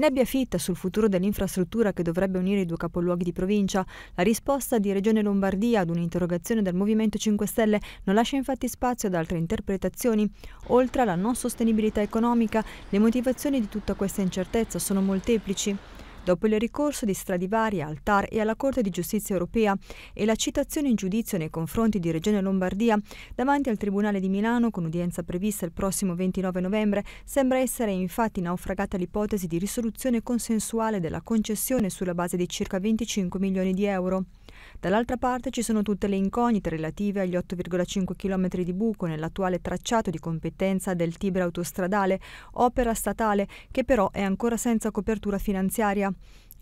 Nebbia fitta sul futuro dell'infrastruttura che dovrebbe unire i due capoluoghi di provincia, la risposta di Regione Lombardia ad un'interrogazione del Movimento 5 Stelle non lascia infatti spazio ad altre interpretazioni. Oltre alla non sostenibilità economica, le motivazioni di tutta questa incertezza sono molteplici dopo il ricorso di Stradivari al TAR e alla Corte di Giustizia europea e la citazione in giudizio nei confronti di Regione Lombardia davanti al Tribunale di Milano con udienza prevista il prossimo 29 novembre, sembra essere infatti naufragata l'ipotesi di risoluzione consensuale della concessione sulla base di circa 25 milioni di euro. Dall'altra parte ci sono tutte le incognite relative agli 8,5 km di buco nell'attuale tracciato di competenza del Tibre autostradale, opera statale che però è ancora senza copertura finanziaria.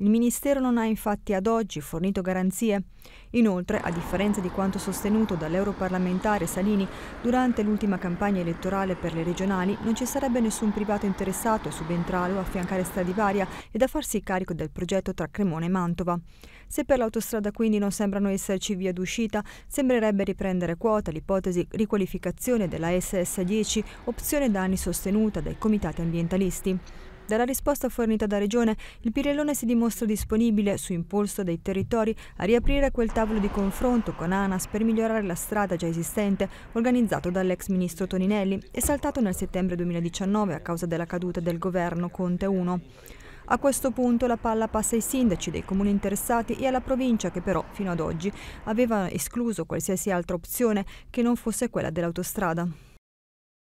Il Ministero non ha infatti ad oggi fornito garanzie. Inoltre, a differenza di quanto sostenuto dall'europarlamentare Salini, durante l'ultima campagna elettorale per le regionali non ci sarebbe nessun privato interessato a subentrare o affiancare Stradivaria ed a farsi carico del progetto tra Cremona e Mantova. Se per l'autostrada quindi non sembrano esserci via d'uscita, sembrerebbe riprendere quota l'ipotesi riqualificazione della SS10, opzione da anni sostenuta dai comitati ambientalisti. Dalla risposta fornita da Regione, il Pirellone si dimostra disponibile, su impulso dei territori, a riaprire quel tavolo di confronto con ANAS per migliorare la strada già esistente, organizzato dall'ex ministro Toninelli e saltato nel settembre 2019 a causa della caduta del governo Conte 1. A questo punto la palla passa ai sindaci dei comuni interessati e alla provincia che però fino ad oggi aveva escluso qualsiasi altra opzione che non fosse quella dell'autostrada.